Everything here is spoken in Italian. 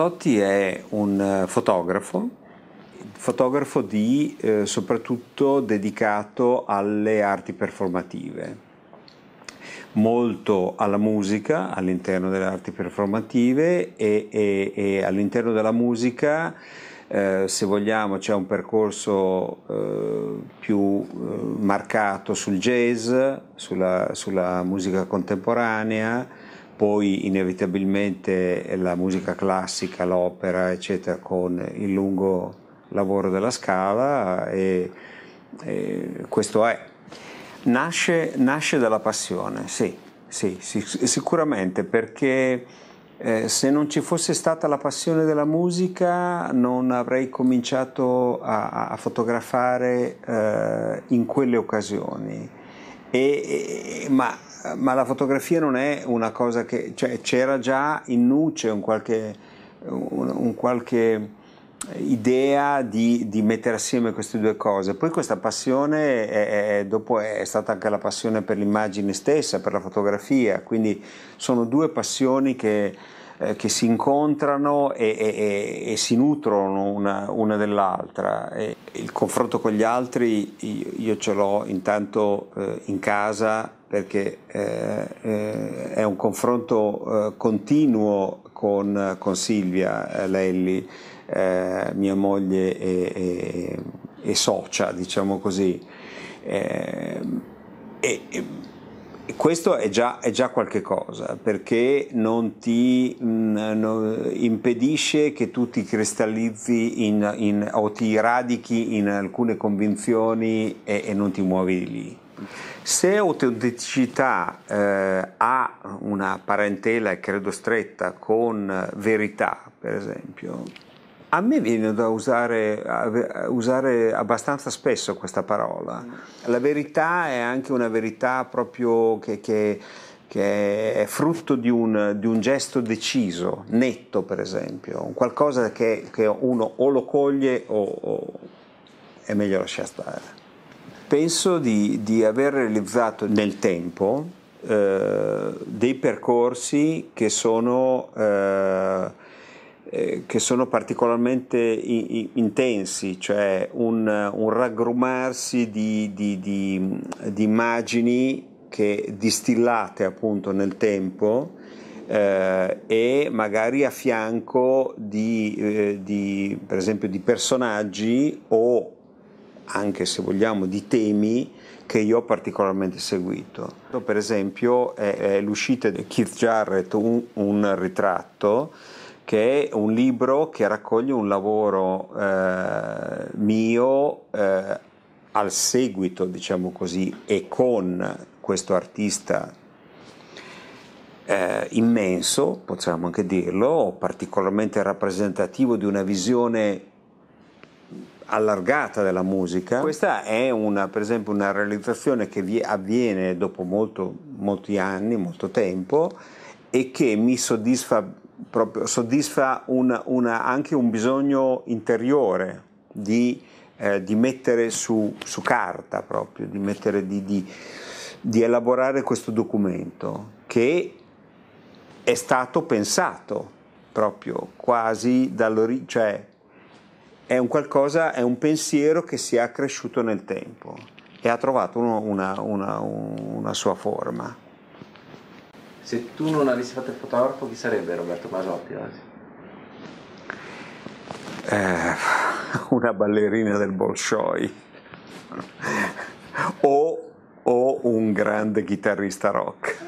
Casotti è un eh, fotografo, fotografo di, eh, soprattutto dedicato alle arti performative, molto alla musica all'interno delle arti performative e, e, e all'interno della musica eh, se vogliamo c'è un percorso eh, più eh, marcato sul jazz, sulla, sulla musica contemporanea, poi inevitabilmente la musica classica, l'opera, eccetera, con il lungo lavoro della scala e, e questo è. Nasce, nasce, dalla passione, sì, sì, sì sicuramente perché eh, se non ci fosse stata la passione della musica non avrei cominciato a, a fotografare eh, in quelle occasioni. E, e, ma eh, ma la fotografia non è una cosa che... Cioè, c'era già in Nuce un qualche, un, un qualche idea di, di, mettere assieme queste due cose. Poi questa passione è, è, dopo è stata anche la passione per l'immagine stessa, per la fotografia, quindi sono due passioni che, eh, che si incontrano e, e, e, e si nutrono una, una dell'altra. il confronto con gli altri io, io ce l'ho intanto eh, in casa perché eh, eh, è un confronto eh, continuo con, con Silvia eh, Lelli, mia moglie e, e, e, socia, diciamo così. E, questo è già, è già, qualche cosa, perché non ti mh, mm, non impedisce che tu ti cristallizzi in, in, o ti radichi in alcune convinzioni e, e non ti muovi di lì. Se autenticità eh, ha una parentela, credo stretta, con verità, per esempio, a me viene da usare, usare, abbastanza spesso questa parola. La verità è anche una verità proprio che, che, che è frutto di un, di un, gesto deciso, netto per esempio, qualcosa che, che uno o lo coglie o, o è meglio lasciare stare penso di, di aver realizzato nel tempo eh, dei percorsi che sono, eh, eh che sono particolarmente i, i, intensi, cioè un, un raggrumarsi di, di, di immagini che distillate appunto nel tempo eh, e magari a fianco di, eh, di, per esempio di personaggi o anche se vogliamo di temi che io ho particolarmente seguito. Per esempio è, è l'uscita di Keith Jarrett, un, un, ritratto, che è un libro che raccoglie un lavoro eh, mio eh, al seguito, diciamo così, e con questo artista eh, immenso, possiamo anche dirlo, particolarmente rappresentativo di una visione allargata della musica. Questa è una, per esempio una realizzazione che avviene dopo molto, molti anni, molto tempo e che mi soddisfa, proprio, soddisfa una, una, anche un bisogno interiore di, eh, di mettere su, su, carta proprio, di, mettere, di, di elaborare questo documento che è stato pensato proprio quasi dall'origine, cioè è un qualcosa, è un pensiero che si è accresciuto nel tempo e ha trovato uno, una, una, una sua forma. Se tu non avessi fatto il fotografo, chi sarebbe Roberto Masotti oggi? Eh, una ballerina del Bolshoi o, o un grande chitarrista rock.